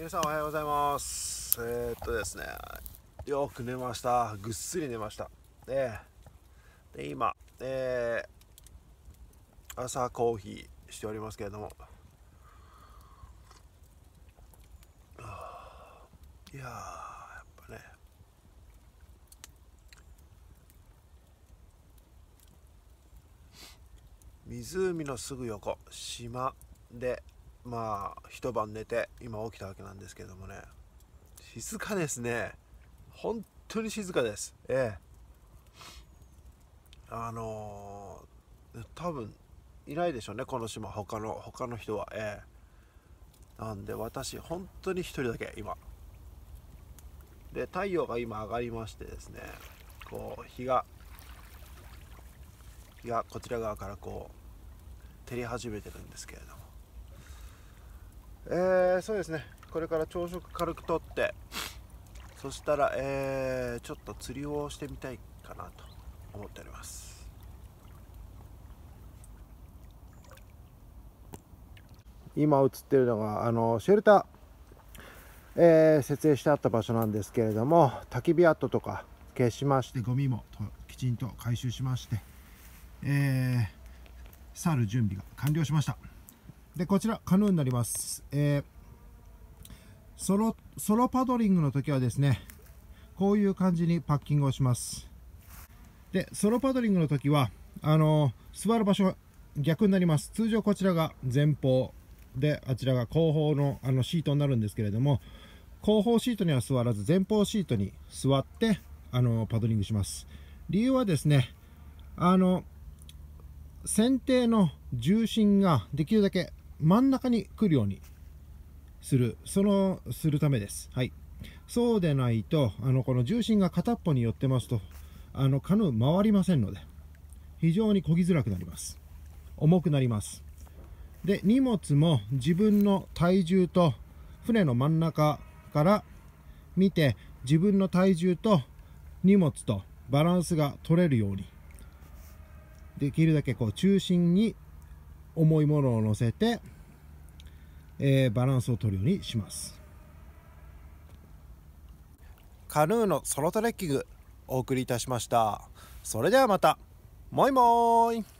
皆さんおはようございますえー、っとですねよく寝ましたぐっすり寝ましたでで今、えー、朝コーヒーしておりますけれどもいややっぱね湖のすぐ横島でまあ一晩寝て今起きたわけなんですけどもね静かですね本当に静かですええあのー、多分いないでしょうねこの島他の他の人はええなんで私本当に1人だけ今で太陽が今上がりましてですねこう日が日がこちら側からこう照り始めてるんですけれどもえー、そうですねこれから朝食軽くとってそしたら、えー、ちょっと釣りをしてみたいかなと思っております今映ってるのがあのシェルター、えー、設営してあった場所なんですけれども焚き火跡とか消しましてゴミもきちんと回収しまして、えー、去る準備が完了しました。で、こちら、カヌーになります。えー、ソロ、ソロパドリングの時はですね、こういう感じにパッキングをします。で、ソロパドリングの時は、あのー、座る場所逆になります。通常こちらが前方で、あちらが後方のあのシートになるんですけれども、後方シートには座らず、前方シートに座って、あのー、パドリングします。理由はですね、あの、剪定の重心ができるだけ真ん中に来るようにする、その、するためです。はい。そうでないと、あの、この重心が片っぽに寄ってますと、あの、カヌー回りませんので、非常に漕ぎづらくなります。重くなります。で、荷物も自分の体重と、船の真ん中から見て、自分の体重と荷物とバランスが取れるように、できるだけこう中心に重いものを乗せて、えー、バランスを取るようにしますカヌーのソロトレッキングお送りいたしましたそれではまたもいもーい